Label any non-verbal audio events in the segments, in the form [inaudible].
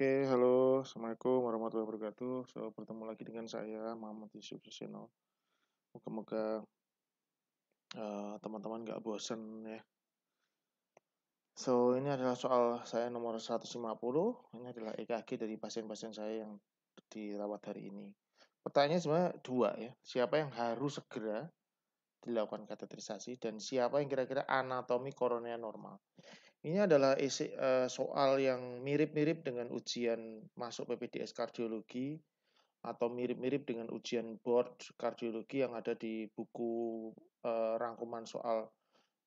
Oke, halo, Assalamualaikum warahmatullahi wabarakatuh. So, bertemu lagi dengan saya, Muhammad Yusuf Suseno. Moga-moga uh, teman-teman gak bosen ya. So, ini adalah soal saya nomor 150. Ini adalah EKG dari pasien-pasien saya yang dirawat hari ini. Pertanyaannya sebenarnya dua ya. Siapa yang harus segera dilakukan kateterisasi dan siapa yang kira-kira anatomi koronanya normal. Ini adalah isi, uh, soal yang mirip-mirip dengan ujian masuk PPDS kardiologi atau mirip-mirip dengan ujian board kardiologi yang ada di buku uh, rangkuman soal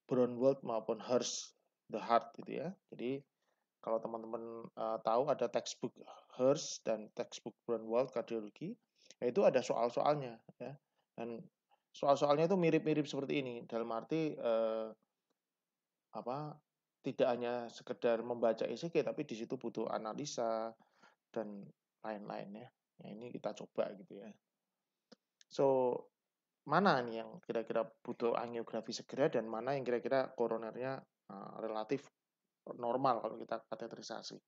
Brownwald maupun Hearst The Heart gitu ya. Jadi kalau teman-teman uh, tahu ada textbook Hearst dan textbook Brownwald kardiologi, itu ada soal-soalnya ya. Dan soal-soalnya itu mirip-mirip seperti ini dalam arti uh, apa tidak hanya sekedar membaca ECG tapi di situ butuh analisa dan lain-lainnya. Ya, ini kita coba gitu ya. So, mana nih yang kira-kira butuh angiografi segera dan mana yang kira-kira koronernya uh, relatif normal kalau kita kateterisasi.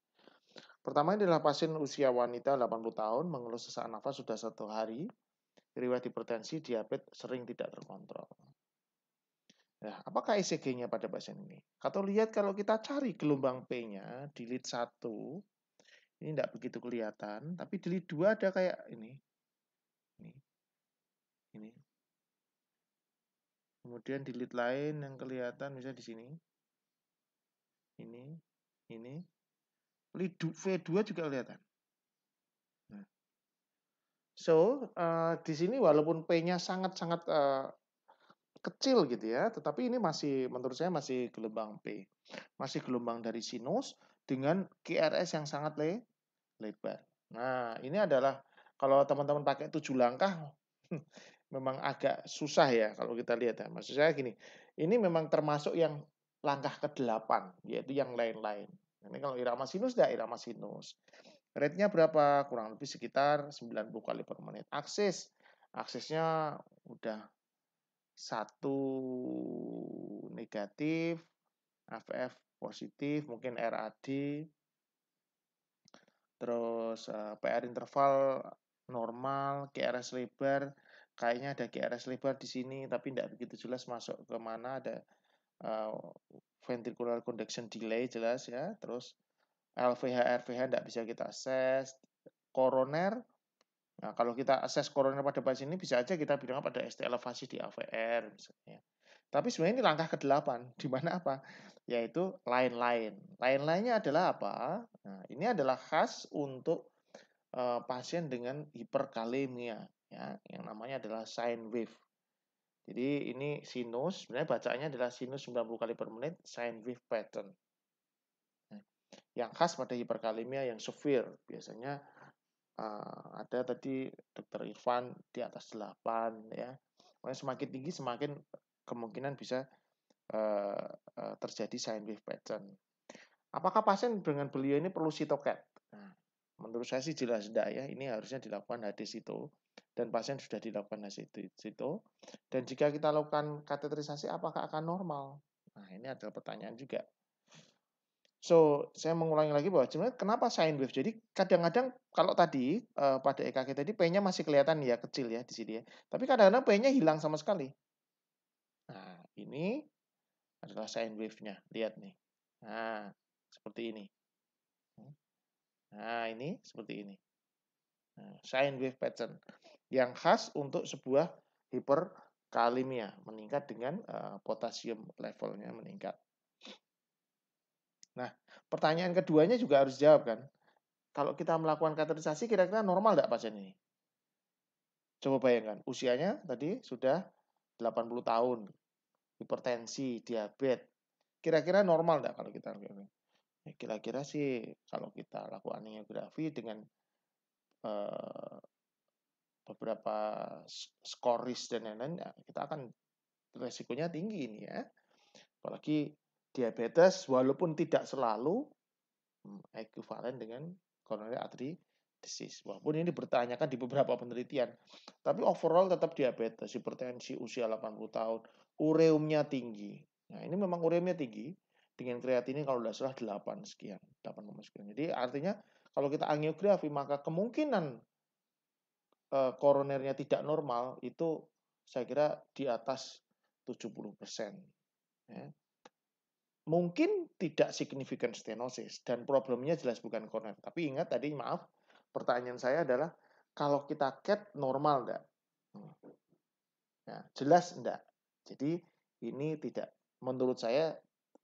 Pertama ini adalah pasien usia wanita 80 tahun mengeluh sesak nafas sudah satu hari, riwayat hipertensi, diabetes sering tidak terkontrol. Nah, apakah ECG-nya pada pasien ini? Atau lihat kalau kita cari gelombang P-nya di lead 1, ini tidak begitu kelihatan, tapi di lead 2 ada kayak ini. Ini. ini. Kemudian di lead lain yang kelihatan misalnya di sini. Ini, ini. Lead V2 juga kelihatan. Nah. So, uh, di sini walaupun P-nya sangat-sangat uh, kecil gitu ya, tetapi ini masih menurut saya masih gelombang P. Masih gelombang dari sinus dengan QRS yang sangat le lebar. Nah, ini adalah kalau teman-teman pakai tujuh langkah [laughs] memang agak susah ya kalau kita lihat ya. Maksud saya gini, ini memang termasuk yang langkah ke-8 yaitu yang lain-lain. Ini kalau irama sinus enggak irama sinus. Rate-nya berapa? Kurang lebih sekitar 90 kali per menit. Akses aksesnya udah satu negatif, FF positif, mungkin RAD, terus eh, PR interval normal, KRS lebar, kayaknya ada KRS lebar di sini, tapi tidak begitu jelas masuk ke mana, ada uh, ventricular conduction delay jelas ya, terus LVH, RVH tidak bisa kita assess, koroner, Nah, kalau kita akses koroner pada pasien ini bisa aja kita bilang pada ST elevasi di AVR misalnya. Tapi sebenarnya ini langkah ke-8 [laughs] di mana apa? Yaitu lain-lain. Lain-lainnya adalah apa? Nah, ini adalah khas untuk uh, pasien dengan hiperkalemia ya, yang namanya adalah sine wave. Jadi ini sinus, sebenarnya bacanya adalah sinus 90 kali per menit, sine wave pattern. Nah, yang khas pada hiperkalemia yang severe, biasanya uh, ada tadi dokter Irfan di atas 8 ya. Makanya semakin tinggi semakin kemungkinan bisa uh, uh, terjadi sign wave pattern. Apakah pasien dengan beliau ini perlu sitoket? Nah, menurut saya sih jelas tidak ya. Ini harusnya dilakukan HD situ dan pasien sudah dilakukan HD situ Dan jika kita lakukan kateterisasi apakah akan normal? Nah, ini adalah pertanyaan juga. So, saya mengulangi lagi bahwa sebenarnya kenapa sine wave? Jadi, kadang-kadang kalau tadi uh, pada EKG tadi P-nya masih kelihatan ya kecil ya di sini ya. Tapi kadang-kadang P-nya hilang sama sekali. Nah, ini adalah sine wave-nya. Lihat nih. Nah, seperti ini. Nah, ini seperti ini. Nah, sine wave pattern yang khas untuk sebuah hiperkalemia meningkat dengan uh, potasium levelnya meningkat. Nah, pertanyaan keduanya juga harus jawab kan. Kalau kita melakukan kateterisasi kira-kira normal nggak pasien ini? Coba bayangkan, usianya tadi sudah 80 tahun, hipertensi, diabetes. Kira-kira normal nggak kalau kita lakukan? Ya, kira-kira sih kalau kita lakukan angiografi dengan eh, beberapa skoris dan lain-lain, ya, kita akan resikonya tinggi ini ya. Apalagi diabetes walaupun tidak selalu hmm, ekuivalen dengan coronary artery disease. Walaupun ini bertanyakan di beberapa penelitian. Tapi overall tetap diabetes, hipertensi usia 80 tahun, ureumnya tinggi. Nah, ini memang ureumnya tinggi dengan kreatinin kalau sudah salah 8 sekian, 8 sekian. Jadi artinya kalau kita angiografi maka kemungkinan e, koronernya tidak normal itu saya kira di atas 70 persen. Ya mungkin tidak signifikan stenosis dan problemnya jelas bukan koroner. Tapi ingat tadi maaf, pertanyaan saya adalah kalau kita cat normal enggak? Nah, hmm. ya, jelas enggak. Jadi ini tidak menurut saya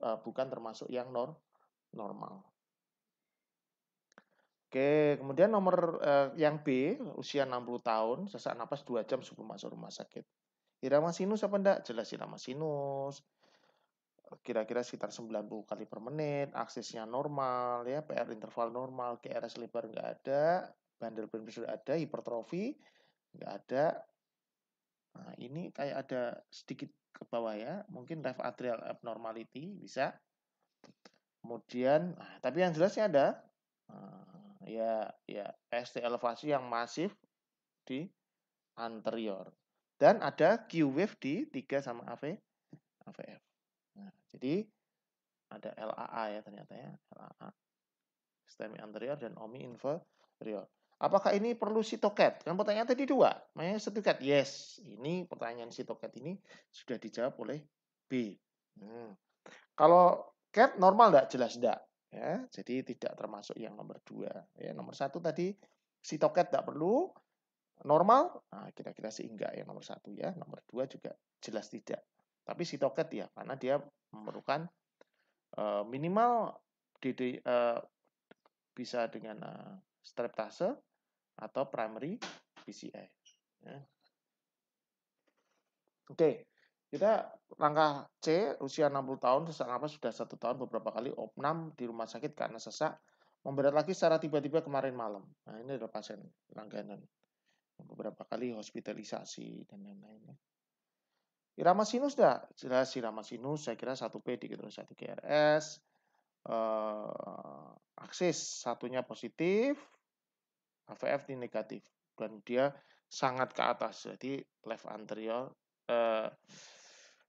eh, bukan termasuk yang nor normal. Oke, kemudian nomor eh, yang B, usia 60 tahun, sesak napas 2 jam sebelum masuk rumah sakit. Irama sinus apa enggak? Jelas irama sinus kira-kira sekitar 90 kali per menit, aksesnya normal, ya PR interval normal, KRS lebar nggak ada, bandel brain sudah ada, hipertrofi nggak ada. Nah, ini kayak ada sedikit ke bawah ya, mungkin left atrial abnormality bisa. Kemudian, nah, tapi yang jelasnya ada nah, ya ya ST elevasi yang masif di anterior dan ada Q wave di 3 sama AV AVF. Jadi ada LAA ya ternyata ya, LAA. Stemi anterior dan OMI inferior. Apakah ini perlu sitoket? Kan pertanyaan tadi dua, makanya sitoket. Yes, ini pertanyaan sitoket ini sudah dijawab oleh B. Hmm. Kalau cat normal enggak? jelas tidak, ya. Jadi tidak termasuk yang nomor dua. Ya, nomor satu tadi sitoket tidak perlu, normal, nah, kira-kira sih enggak ya nomor satu ya, nomor dua juga jelas tidak. Tapi sitoket ya, karena dia memerlukan uh, minimal DD uh, eh, bisa dengan uh, streptase atau primary PCI. Ya. Oke, okay. kita langkah C, usia 60 tahun, sesak nafas sudah satu tahun beberapa kali opnam di rumah sakit karena sesak, memberat lagi secara tiba-tiba kemarin malam. Nah, ini adalah pasien langganan beberapa kali hospitalisasi dan lain-lainnya. Irama sinus dah, jelas irama sinus saya kira satu p gitu, satu GRS. Eh, aksis satunya positif, HVF di negatif dan dia sangat ke atas. Jadi left anterior eh,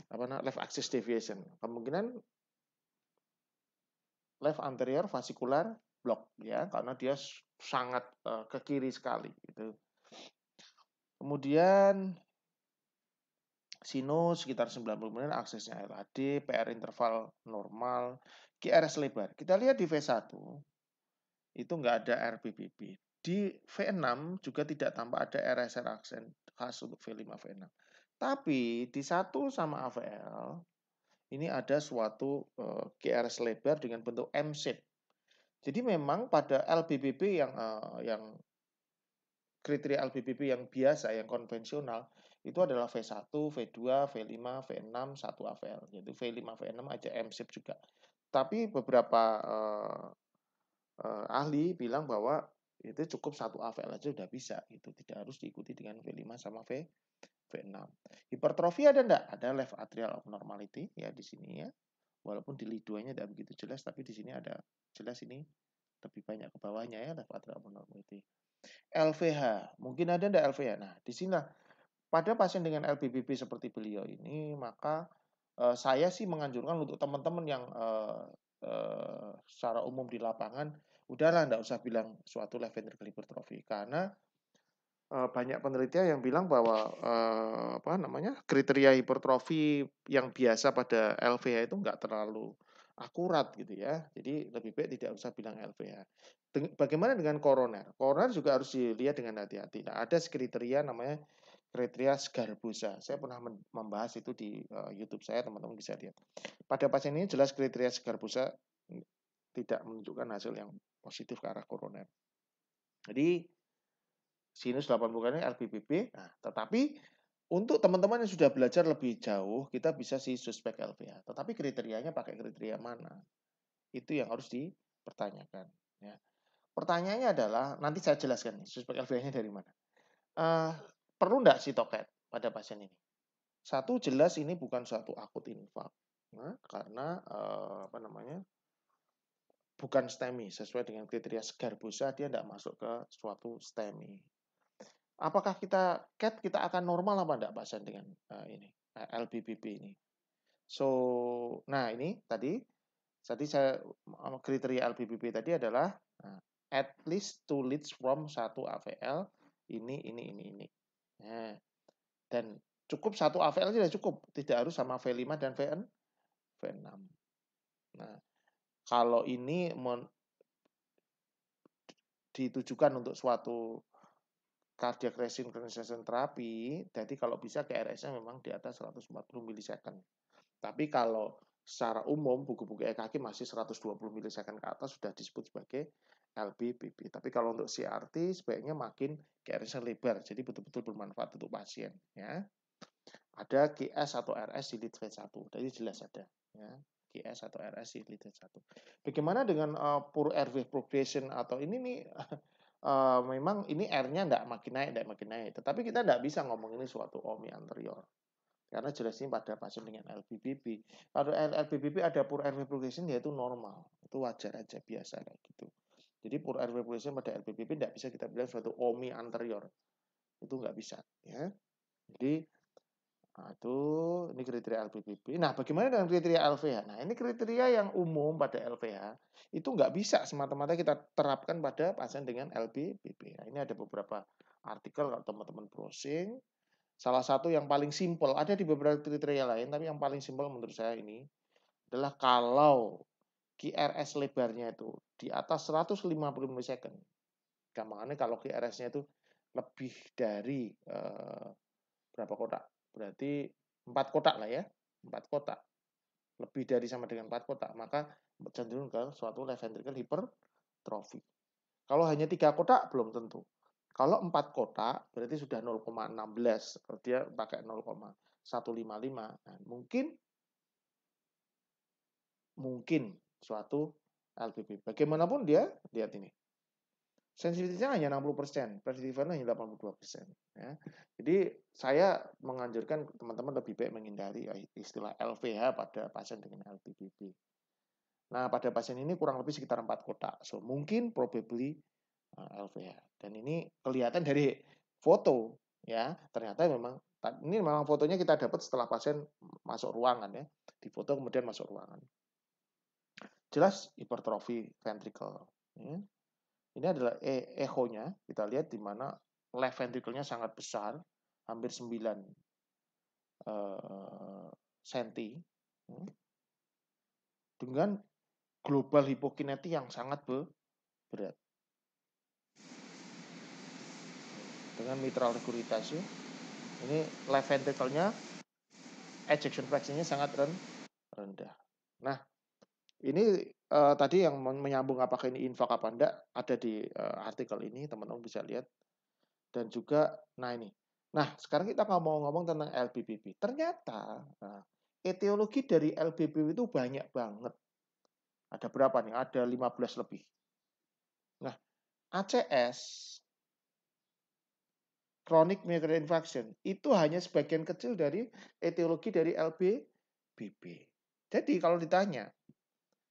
apa namanya left axis deviation. Kemungkinan left anterior fasikular block ya karena dia sangat eh, ke kiri sekali itu Kemudian sinus sekitar 90 menit aksesnya LAD, PR interval normal, QRS lebar. Kita lihat di V1 itu nggak ada RBBB. Di V6 juga tidak tampak ada RSR aksen khas untuk V5 V6. Tapi di satu sama AVL ini ada suatu uh, lebar dengan bentuk M shape. Jadi memang pada LBBB yang eh, yang kriteria LBBB yang biasa yang konvensional itu adalah V1, V2, V5, V6, 1 AVL, yaitu V5, V6 aja m juga. Tapi beberapa eh, eh, ahli bilang bahwa itu cukup satu AVL aja udah bisa, itu tidak harus diikuti dengan V5 sama V, V6. Hipertrofi ada enggak? Ada left atrial abnormality ya di sini ya. Walaupun di liduannya tidak begitu jelas, tapi di sini ada jelas ini lebih banyak ke bawahnya ya left atrial abnormality. LVH, mungkin ada enggak LVH? Nah, di sini lah pada pasien dengan LBBP seperti beliau ini, maka eh, saya sih menganjurkan untuk teman-teman yang eh, eh, secara umum di lapangan, udahlah tidak usah bilang suatu left ventricle hypertrophy karena eh, banyak penelitian yang bilang bahwa eh, apa namanya kriteria hipertrofi yang biasa pada LVH itu nggak terlalu akurat gitu ya. Jadi lebih baik tidak usah bilang LVH. Bagaimana dengan koroner? Koroner juga harus dilihat dengan hati-hati. Nah, ada kriteria namanya kriteria busa, Saya pernah membahas itu di uh, YouTube saya, teman-teman bisa lihat. Pada pasien ini jelas kriteria busa hmm, tidak menunjukkan hasil yang positif ke arah koroner. Jadi sinus 80 ini RBPB. Nah, tetapi untuk teman-teman yang sudah belajar lebih jauh, kita bisa sih suspek LVH. Tetapi kriterianya pakai kriteria mana? Itu yang harus dipertanyakan. Ya. Pertanyaannya adalah, nanti saya jelaskan suspek LVH-nya dari mana. Uh, Perlu nggak sitoket pada pasien ini? Satu jelas ini bukan suatu akut infak, nah, karena eh, apa namanya bukan STEMI sesuai dengan kriteria segar busa dia tidak masuk ke suatu STEMI. Apakah kita CAT kita akan normal apa tidak pasien dengan eh, ini eh, LBBP ini? So, nah ini tadi tadi saya eh, kriteria LBBP tadi adalah nah, at least two leads from satu AVL ini ini ini ini Nah, dan cukup satu AVL sudah cukup, tidak harus sama V5 dan VN, V6. Nah, kalau ini men, ditujukan untuk suatu cardiac racing terapi, jadi kalau bisa KRS-nya memang di atas 140 ms. Tapi kalau secara umum buku-buku EKG masih 120 ms ke atas sudah disebut sebagai LBPP. Tapi kalau untuk CRT sebaiknya makin garisnya lebar, jadi betul-betul bermanfaat untuk pasien. Ya. Ada GS atau RS di 1, jadi nah, jelas ada. Ya. GS atau RS di 1. Bagaimana dengan uh, eh, poor RV progression atau ini nih, uh, [laughs] memang ini R-nya tidak makin naik, tidak makin naik. Tetapi kita tidak bisa ngomong ini suatu OMI anterior. Karena jelas ini pada pasien dengan LBBP. Kalau LBBP ada poor RV progression, yaitu normal. Itu wajar aja, biasa gitu. Jadi pur air filtration pada LPPP tidak bisa kita bilang suatu OMI anterior. Itu nggak bisa. ya. Jadi nah, itu ini kriteria LPPP. Nah, bagaimana dengan kriteria LVH? Nah, ini kriteria yang umum pada LVH itu nggak bisa semata-mata kita terapkan pada pasien dengan LPPP. Nah, ini ada beberapa artikel kalau teman-teman browsing. Salah satu yang paling simpel, ada di beberapa kriteria lain, tapi yang paling simpel menurut saya ini adalah kalau QRS lebarnya itu di atas 150 ms. Gampangannya kalau QRS-nya itu lebih dari eh, berapa kotak? Berarti 4 kotak lah ya, 4 kotak. Lebih dari sama dengan 4 kotak, maka cenderung ke suatu left ventricle hipertrofi. Kalau hanya 3 kotak belum tentu. Kalau 4 kotak berarti sudah 0,16, dia pakai 0,155. Nah, mungkin mungkin suatu LPP. Bagaimanapun dia, lihat ini. Sensitivitasnya hanya 60%, value hanya 82%. Ya. Jadi saya menganjurkan teman-teman lebih baik menghindari istilah LVH pada pasien dengan LTPP. Nah, pada pasien ini kurang lebih sekitar 4 kotak. So, mungkin probably LVH. Eh, Dan ini kelihatan dari foto ya. Ternyata memang ini memang fotonya kita dapat setelah pasien masuk ruangan ya. Di foto kemudian masuk ruangan jelas hipertrofi ventricle. Ya. Ini adalah e echo-nya, kita lihat di mana left ventricle-nya sangat besar, hampir 9 uh, eh, senti, ya. dengan global hipokineti yang sangat berat. Dengan mitral regurgitasi, ini left ventricle-nya ejection fraction-nya sangat rendah. Nah, ini uh, tadi yang menyambung apakah ini infak apa enggak ada di uh, artikel ini teman-teman bisa lihat dan juga nah ini. Nah sekarang kita mau ngomong tentang LBBP Ternyata nah, etiologi dari LBBP itu banyak banget. Ada berapa nih? Ada 15 lebih. Nah ACS chronic migraine infection itu hanya sebagian kecil dari etiologi dari LBBP Jadi kalau ditanya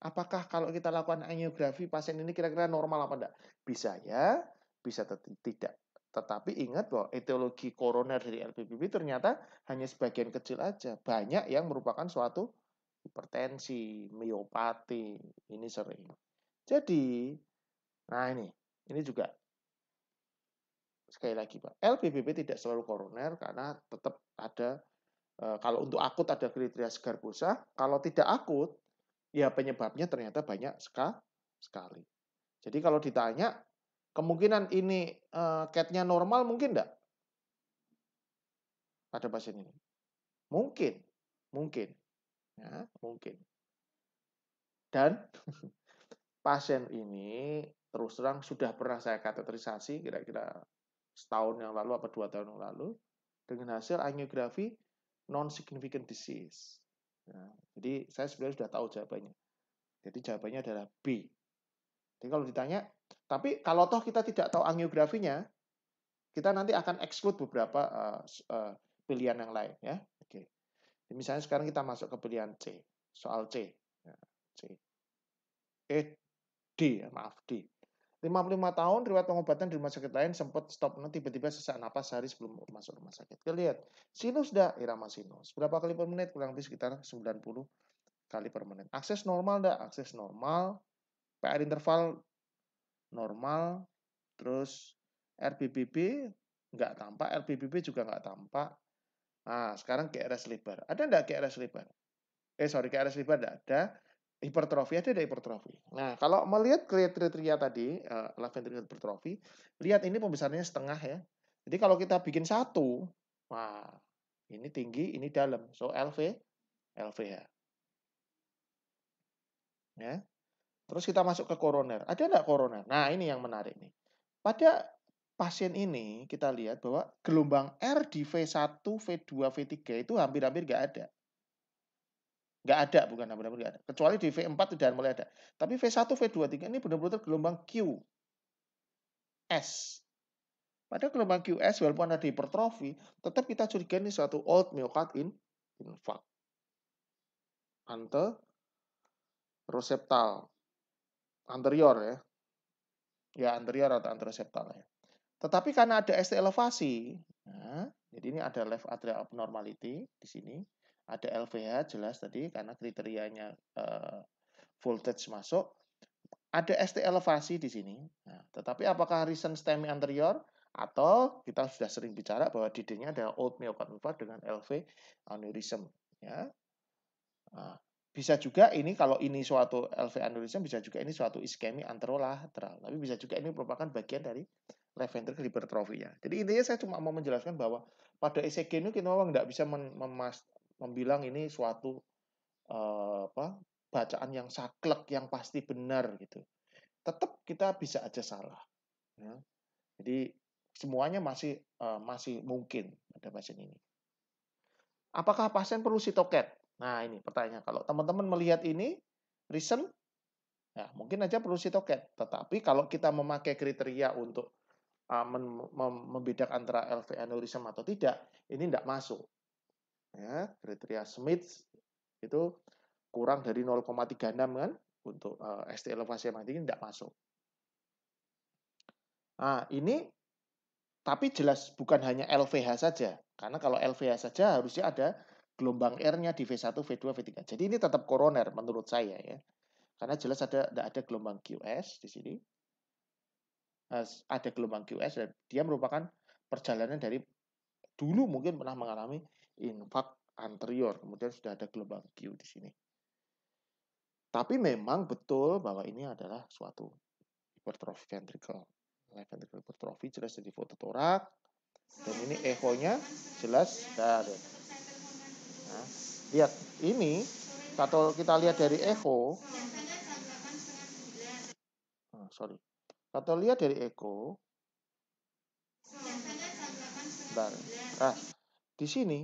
Apakah kalau kita lakukan angiografi pasien ini kira-kira normal apa enggak? Bisa ya, bisa tidak. Tetapi ingat bahwa etiologi koroner dari LPPP ternyata hanya sebagian kecil aja. Banyak yang merupakan suatu hipertensi, miopati, ini sering. Jadi, nah ini, ini juga sekali lagi Pak, LPPP tidak selalu koroner karena tetap ada eh, kalau untuk akut ada kriteria segar busa, kalau tidak akut Ya penyebabnya ternyata banyak sekali. Jadi kalau ditanya, kemungkinan ini uh, catnya normal mungkin enggak? Pada pasien ini. Mungkin. Mungkin. Ya, mungkin. Dan [laughs] pasien ini terus terang sudah pernah saya kateterisasi kira-kira setahun yang lalu apa dua tahun yang lalu dengan hasil angiografi non significant disease. Nah, jadi saya sebenarnya sudah tahu jawabannya. Jadi jawabannya adalah B. Jadi kalau ditanya, tapi kalau toh kita tidak tahu angiografinya, kita nanti akan exclude beberapa uh, uh, pilihan yang lain ya. Oke. Okay. misalnya sekarang kita masuk ke pilihan C, soal C. Ya, C. Eh D, ya, maaf D. 55 tahun riwayat pengobatan di rumah sakit lain sempat stop nanti tiba-tiba sesak napas sehari sebelum masuk rumah sakit. Kita lihat sinus dah irama sinus. Berapa kali per menit? Kurang lebih sekitar 90 kali per menit. Akses normal dah, akses normal. PR interval normal. Terus RBBB nggak tampak, RBBB juga nggak tampak. Nah, sekarang KRS lebar. Ada nggak KRS lebar? Eh, sorry, KRS lebar nggak ada hipertrofi aja ada hipertrofi. Nah, kalau melihat kriteria tadi, uh, eh, left ventricular hipertrofi, lihat ini pembesarannya setengah ya. Jadi kalau kita bikin satu, wah, ini tinggi, ini dalam. So, LV, LV Ya. Terus kita masuk ke koroner. Ada nggak koroner? Nah, ini yang menarik nih. Pada pasien ini, kita lihat bahwa gelombang R di V1, V2, V3 itu hampir-hampir nggak ada. Nggak ada, bukan benar-benar nggak ada. Kecuali di V4 sudah mulai ada. Tapi V1, v 2 3 ini benar-benar gelombang Q. S. Pada gelombang QS, walaupun ada hipertrofi, tetap kita curiga ini suatu old myocard in infarct. Ante roseptal anterior ya. Ya anterior atau anteroseptal ya. Tetapi karena ada ST elevasi, nah, jadi ini ada left atrial abnormality di sini ada LVH jelas tadi karena kriterianya eh, voltage masuk. Ada ST elevasi di sini. Nah, tetapi apakah recent STEMI anterior atau kita sudah sering bicara bahwa dindingnya ada adalah old myocard infarct dengan LV aneurysm. Ya. Nah, bisa juga ini kalau ini suatu LV aneurysm bisa juga ini suatu iskemi anterolateral tapi bisa juga ini merupakan bagian dari left ventricle jadi intinya saya cuma mau menjelaskan bahwa pada ECG ini kita memang tidak bisa memas membilang ini suatu uh, apa bacaan yang saklek yang pasti benar gitu tetap kita bisa aja salah ya. jadi semuanya masih uh, masih mungkin pada pasien ini apakah pasien perlu sitoket nah ini pertanyaan kalau teman-teman melihat ini reason ya mungkin aja perlu sitoket tetapi kalau kita memakai kriteria untuk uh, membedakan antara LV aneurisma atau tidak ini tidak masuk ya kriteria Smith itu kurang dari 0,36 kan untuk uh, eh, ST elevasi yang tinggi tidak masuk. Nah, ini tapi jelas bukan hanya LVH saja. Karena kalau LVH saja harusnya ada gelombang R-nya di V1, V2, V3. Jadi ini tetap koroner menurut saya ya. Karena jelas ada tidak ada gelombang QS di sini. Ada gelombang QS dan dia merupakan perjalanan dari dulu mungkin pernah mengalami infak anterior. Kemudian sudah ada gelombang Q di sini. Tapi memang betul bahwa ini adalah suatu hipertrofi ventricle. Left ventricle hipertrofi jelas dari torak Dan ini echo-nya jelas dari. Nah, lihat ini kalau kita lihat dari echo. Oh, sorry. Kalau lihat dari echo. Bentar. Nah, di sini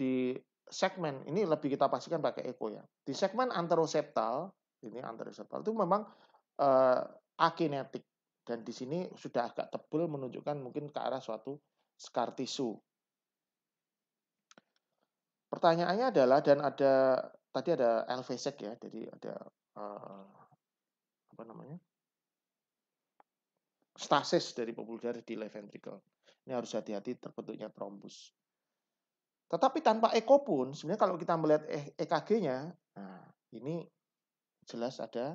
di segmen ini lebih kita pastikan pakai echo ya. Di segmen anteroseptal ini anteroseptal itu memang uh, akinetik dan di sini sudah agak tebal menunjukkan mungkin ke arah suatu scar tissue. Pertanyaannya adalah dan ada tadi ada LVSEC ya, jadi ada uh, apa namanya? stasis dari pembuluh darah di left ventricle. Ini harus hati-hati terbentuknya trombus. Tetapi tanpa eko pun, sebenarnya kalau kita melihat EKG-nya, eh, e nah, ini jelas ada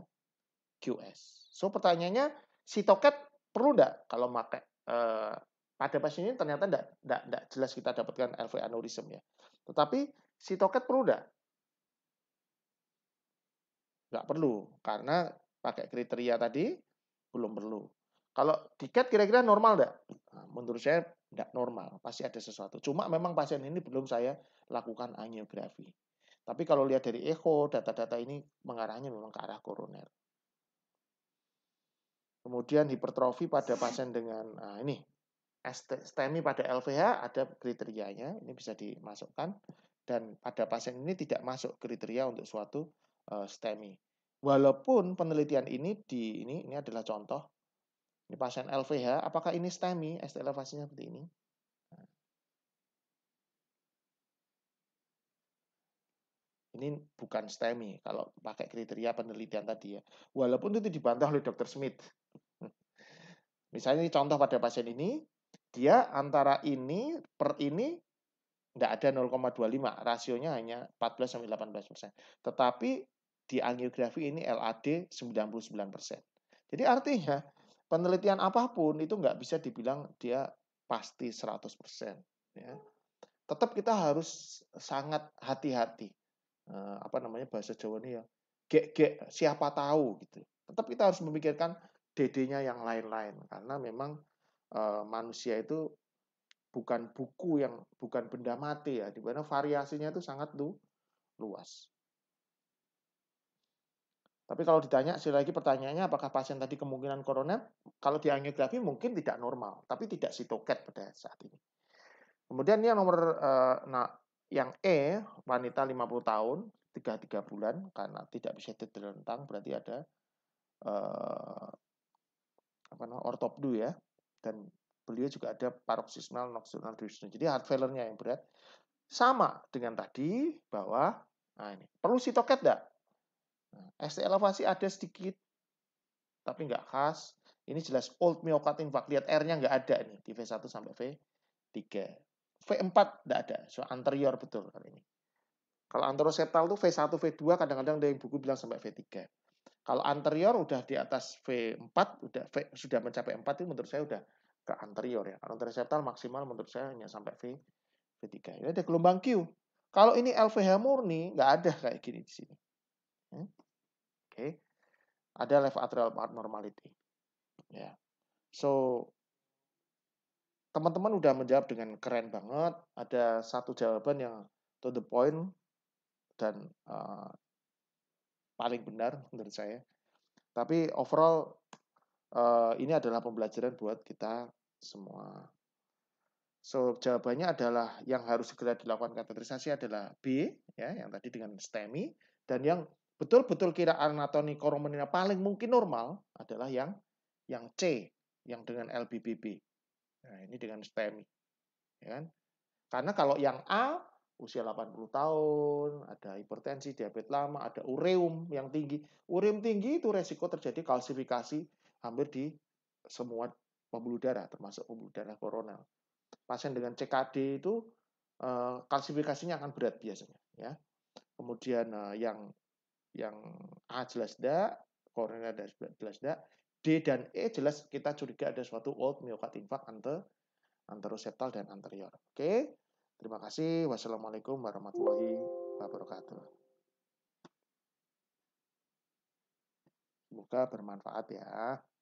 QS. So pertanyaannya, sitoket perlu nggak kalau pakai eh, pada pasien ini ternyata enggak jelas kita dapatkan LV aneurism ya. Tetapi sitoket perlu nggak? Nggak perlu, karena pakai kriteria tadi belum perlu. Kalau tiket kira-kira normal nggak? Nah, menurut saya tidak normal, pasti ada sesuatu. Cuma memang pasien ini belum saya lakukan angiografi. Tapi kalau lihat dari echo, data-data ini mengarahnya memang ke arah koroner. Kemudian hipertrofi pada pasien dengan nah ini STEMI pada LVH ada kriterianya, ini bisa dimasukkan dan pada pasien ini tidak masuk kriteria untuk suatu uh, eh, STEMI. Walaupun penelitian ini di ini ini adalah contoh ini pasien LVH, apakah ini STEMI? ST elevasinya seperti ini. Ini bukan STEMI kalau pakai kriteria penelitian tadi ya. Walaupun itu dibantah oleh Dr. Smith. [laughs] Misalnya ini contoh pada pasien ini, dia antara ini per ini tidak ada 0,25, rasionya hanya 14 18 persen. Tetapi di angiografi ini LAD 99 persen. Jadi artinya penelitian apapun itu nggak bisa dibilang dia pasti 100%. Ya. Tetap kita harus sangat hati-hati. Eh, apa namanya bahasa Jawa ini ya, gek-gek siapa tahu gitu. Tetap kita harus memikirkan DD-nya yang lain-lain karena memang eh, manusia itu bukan buku yang bukan benda mati ya, di mana variasinya itu sangat lu, luas. Tapi kalau ditanya, sekali lagi pertanyaannya apakah pasien tadi kemungkinan corona? Kalau di angiografi mungkin tidak normal, tapi tidak sitoket pada saat ini. Kemudian yang nomor eh, nah, yang E, wanita 50 tahun, 33 bulan, karena tidak bisa rentang berarti ada eh, apa namanya, ortopdu ya, dan beliau juga ada paroxysmal nocturnal delusion. Jadi heart failure-nya yang berat. Sama dengan tadi bahwa, nah ini, perlu sitoket enggak? Nah, ST elevasi ada sedikit, tapi nggak khas. Ini jelas old myocard infarct. Lihat R-nya nggak ada nih di V1 sampai V3. V4 nggak ada, so anterior betul kali ini. Kalau anteroseptal tuh V1, V2 kadang-kadang ada yang buku bilang sampai V3. Kalau anterior udah di atas V4, udah v, sudah mencapai 4 itu menurut saya udah ke anterior ya. Anteroreseptal maksimal menurut saya hanya sampai V, V3. Ini ada gelombang Q. Kalau ini LVH murni, nggak ada kayak gini di sini. Hmm? okay? ada left atrial abnormality. Ya. Yeah. So teman-teman udah menjawab dengan keren banget. Ada satu jawaban yang to the point dan uh, paling benar menurut saya. Tapi overall uh, ini adalah pembelajaran buat kita semua. So jawabannya adalah yang harus segera dilakukan kateterisasi adalah B ya yang tadi dengan STEMI dan yang betul-betul kira anatomi koromen paling mungkin normal adalah yang yang C, yang dengan LBBB. Nah, ini dengan STEMI. Ya kan? Karena kalau yang A, usia 80 tahun, ada hipertensi, diabetes lama, ada ureum yang tinggi. Ureum tinggi itu resiko terjadi kalsifikasi hampir di semua pembuluh darah, termasuk pembuluh darah koronal. Pasien dengan CKD itu eh, kalsifikasinya akan berat biasanya. Ya. Kemudian eh, yang yang A jelas tidak, koronel jelas tidak. D dan E jelas kita curiga ada suatu old myocardial infarct anter anteroseptal dan anterior. Oke. Terima kasih. Wassalamualaikum warahmatullahi wabarakatuh. Semoga bermanfaat ya.